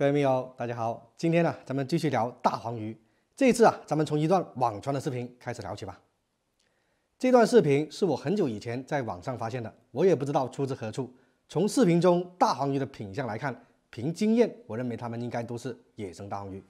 各位密友，大家好，今天呢，咱们继续聊大黄鱼。这次啊，咱们从一段网传的视频开始聊起吧。这段视频是我很久以前在网上发现的，我也不知道出自何处。从视频中大黄鱼的品相来看，凭经验，我认为它们应该都是野生大黄鱼。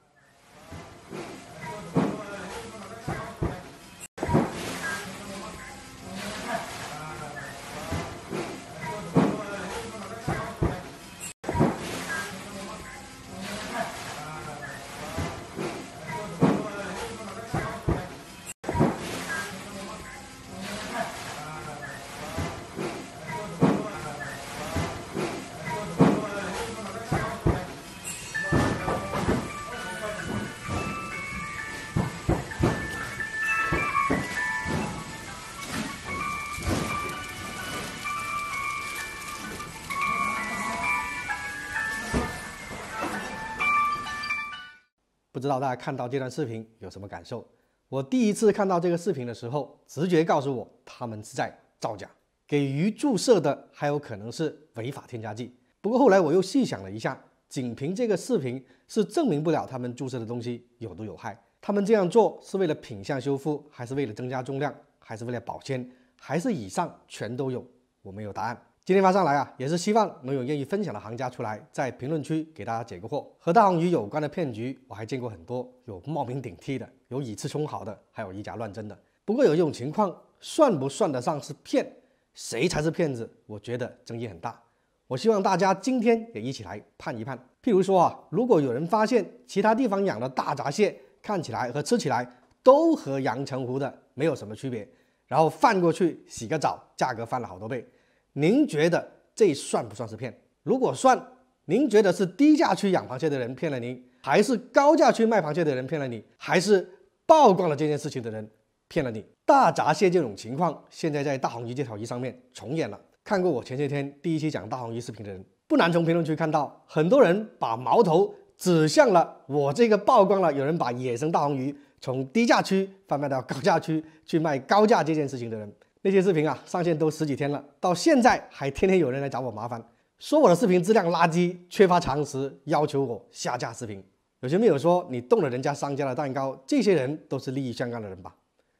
不知道大家看到这段视频有什么感受？我第一次看到这个视频的时候，直觉告诉我他们是在造假，给鱼注射的还有可能是违法添加剂。不过后来我又细想了一下，仅凭这个视频是证明不了他们注射的东西有毒有害。他们这样做是为了品相修复，还是为了增加重量，还是为了保鲜，还是以上全都有？我没有答案。今天发上来啊，也是希望能有愿意分享的行家出来，在评论区给大家解个惑。和大黄鱼有关的骗局，我还见过很多，有冒名顶替的，有以次充好的，还有以假乱真的。不过有一种情况，算不算得上是骗？谁才是骗子？我觉得争议很大。我希望大家今天也一起来判一判。譬如说啊，如果有人发现其他地方养的大闸蟹，看起来和吃起来都和阳澄湖的没有什么区别，然后放过去洗个澡，价格翻了好多倍。您觉得这算不算是骗？如果算，您觉得是低价区养螃蟹的人骗了您，还是高价区卖螃蟹的人骗了你，还是曝光了这件事情的人骗了你？大闸蟹这种情况现在在大黄鱼、这条鱼上面重演了。看过我前些天第一期讲大黄鱼视频的人，不难从评论区看到，很多人把矛头指向了我这个曝光了有人把野生大黄鱼从低价区贩卖到高价区去卖高价这件事情的人。那些视频啊，上线都十几天了，到现在还天天有人来找我麻烦，说我的视频质量垃圾，缺乏常识，要求我下架视频。有些网友说你动了人家商家的蛋糕，这些人都是利益相关的人吧？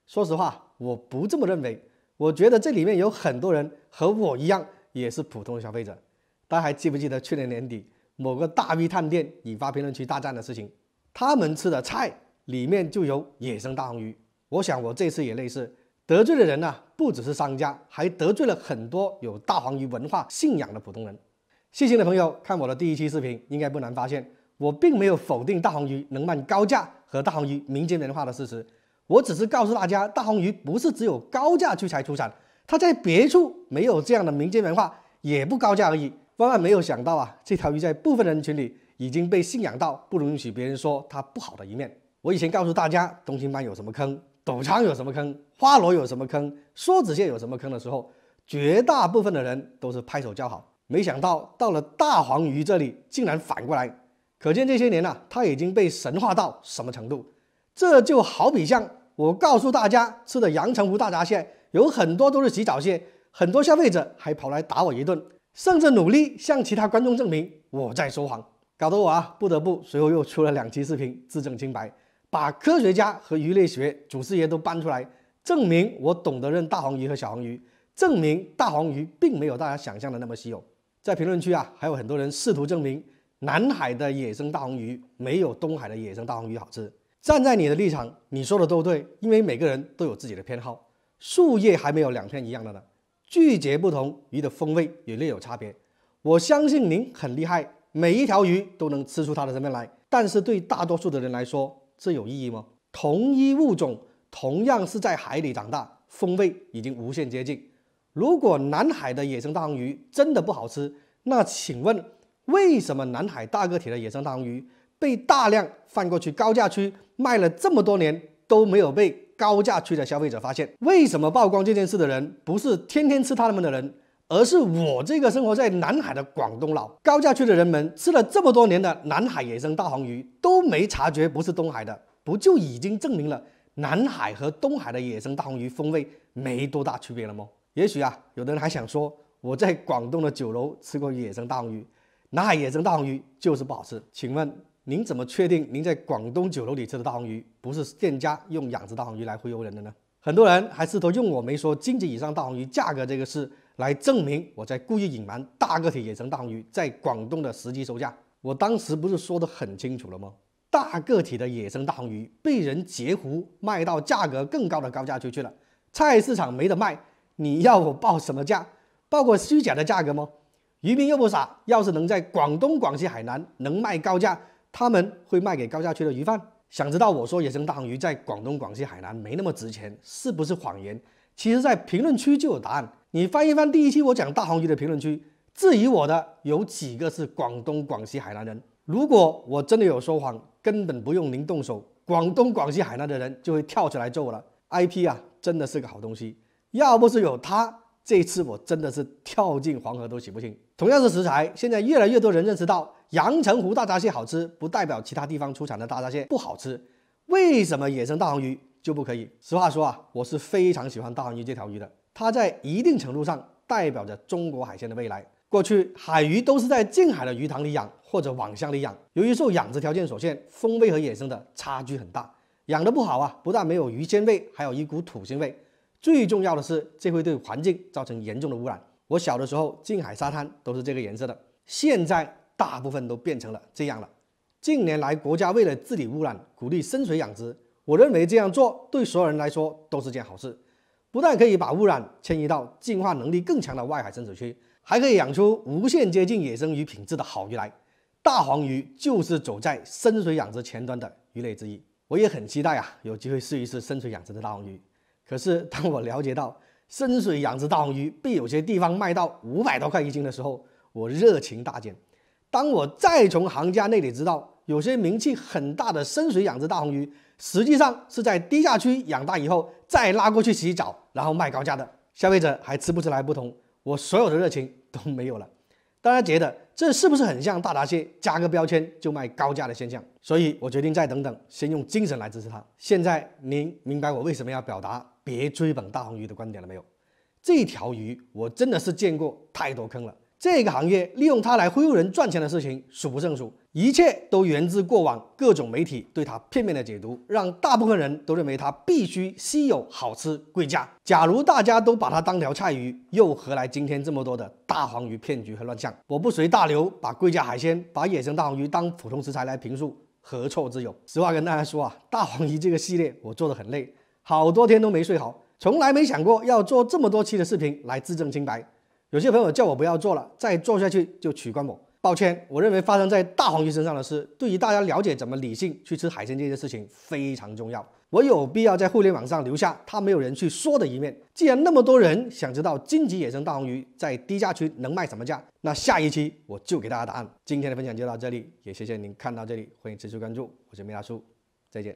说实话，我不这么认为。我觉得这里面有很多人和我一样，也是普通的消费者。大家还记不记得去年年底某个大 V 探店引发评论区大战的事情？他们吃的菜里面就有野生大黄鱼，我想我这次也类似。得罪的人呢，不只是商家，还得罪了很多有大黄鱼文化信仰的普通人。细心的朋友看我的第一期视频，应该不难发现，我并没有否定大黄鱼能卖高价和大黄鱼民间文化的事实，我只是告诉大家，大黄鱼不是只有高价区才出产，它在别处没有这样的民间文化，也不高价而已。万万没有想到啊，这条鱼在部分人群里已经被信仰到，不容许别人说它不好的一面。我以前告诉大家东星斑有什么坑。九仓有什么坑？花螺有什么坑？梭子蟹有什么坑的时候，绝大部分的人都是拍手叫好。没想到到了大黄鱼这里，竟然反过来。可见这些年呐，它已经被神化到什么程度？这就好比像我告诉大家吃的阳澄湖大闸蟹，有很多都是洗澡蟹，很多消费者还跑来打我一顿，甚至努力向其他观众证明我在说谎，搞得我啊不得不随后又出了两期视频自证清白。把科学家和鱼类学祖师爷都搬出来，证明我懂得认大黄鱼和小黄鱼，证明大黄鱼并没有大家想象的那么稀有。在评论区啊，还有很多人试图证明南海的野生大黄鱼没有东海的野生大黄鱼好吃。站在你的立场，你说的都对，因为每个人都有自己的偏好。树叶还没有两片一样的呢，季节不同，鱼的风味也略有差别。我相信您很厉害，每一条鱼都能吃出它的身份来。但是对大多数的人来说，这有意义吗？同一物种，同样是在海里长大，风味已经无限接近。如果南海的野生大黄鱼真的不好吃，那请问为什么南海大个体的野生大黄鱼被大量贩过去高价区卖了这么多年都没有被高价区的消费者发现？为什么曝光这件事的人不是天天吃他们的人？而是我这个生活在南海的广东佬，高架区的人们吃了这么多年的南海野生大黄鱼，都没察觉不是东海的，不就已经证明了南海和东海的野生大黄鱼风味没多大区别了吗？也许啊，有的人还想说，我在广东的酒楼吃过野生大黄鱼，南海野生大黄鱼就是不好吃。请问您怎么确定您在广东酒楼里吃的大黄鱼不是店家用养殖大黄鱼来忽悠人的呢？很多人还试图用我没说经济以上大黄鱼价格这个事。来证明我在故意隐瞒大个体野生大黄鱼在广东的实际售价。我当时不是说得很清楚了吗？大个体的野生大黄鱼被人截胡，卖到价格更高的高价区去了，菜市场没得卖。你要我报什么价？报个虚假的价格吗？渔民又不傻，要是能在广东、广西、海南能卖高价，他们会卖给高价区的鱼贩。想知道我说野生大黄鱼在广东、广西、海南没那么值钱是不是谎言？其实，在评论区就有答案。你翻一翻第一期我讲大黄鱼的评论区，质疑我的有几个是广东、广西、海南人。如果我真的有说谎，根本不用您动手，广东、广西、海南的人就会跳出来揍我了。IP 啊，真的是个好东西，要不是有它，这次我真的是跳进黄河都洗不清。同样是食材，现在越来越多人认识到阳澄湖大闸蟹好吃，不代表其他地方出产的大闸蟹不好吃。为什么野生大黄鱼就不可以？实话说啊，我是非常喜欢大黄鱼这条鱼的。它在一定程度上代表着中国海鲜的未来。过去，海鱼都是在近海的鱼塘里养，或者网箱里养。由于受养殖条件所限，风味和野生的差距很大。养的不好啊，不但没有鱼鲜味，还有一股土腥味。最重要的是，这会对环境造成严重的污染。我小的时候，近海沙滩都是这个颜色的，现在大部分都变成了这样了。近年来，国家为了治理污染，鼓励深水养殖。我认为这样做对所有人来说都是件好事。不但可以把污染迁移到净化能力更强的外海深水区，还可以养出无限接近野生鱼品质的好鱼来。大黄鱼就是走在深水养殖前端的鱼类之一。我也很期待啊，有机会试一试深水养殖的大黄鱼。可是当我了解到深水养殖大黄鱼被有些地方卖到五百多块一斤的时候，我热情大减。当我再从行家那里知道，有些名气很大的深水养殖大红鱼，实际上是在低价区养大以后，再拉过去洗澡，然后卖高价的。消费者还吃不出来不同，我所有的热情都没有了。大家觉得这是不是很像大闸蟹加个标签就卖高价的现象？所以，我决定再等等，先用精神来支持它。现在您明白我为什么要表达别追捧大红鱼的观点了没有？这条鱼我真的是见过太多坑了，这个行业利用它来忽悠人赚钱的事情数不胜数。一切都源自过往各种媒体对它片面的解读，让大部分人都认为它必须稀有、好吃、贵价。假如大家都把它当条菜鱼，又何来今天这么多的大黄鱼骗局和乱象？我不随大流，把贵价海鲜、把野生大黄鱼当普通食材来评述，何错之有？实话跟大家说啊，大黄鱼这个系列我做得很累，好多天都没睡好，从来没想过要做这么多期的视频来自证清白。有些朋友叫我不要做了，再做下去就取关我。抱歉，我认为发生在大黄鱼身上的事，对于大家了解怎么理性去吃海鲜这件事情非常重要。我有必要在互联网上留下他没有人去说的一面。既然那么多人想知道荆棘野生大黄鱼在低价区能卖什么价，那下一期我就给大家答案。今天的分享就到这里，也谢谢您看到这里，欢迎持续关注，我是梅大叔，再见。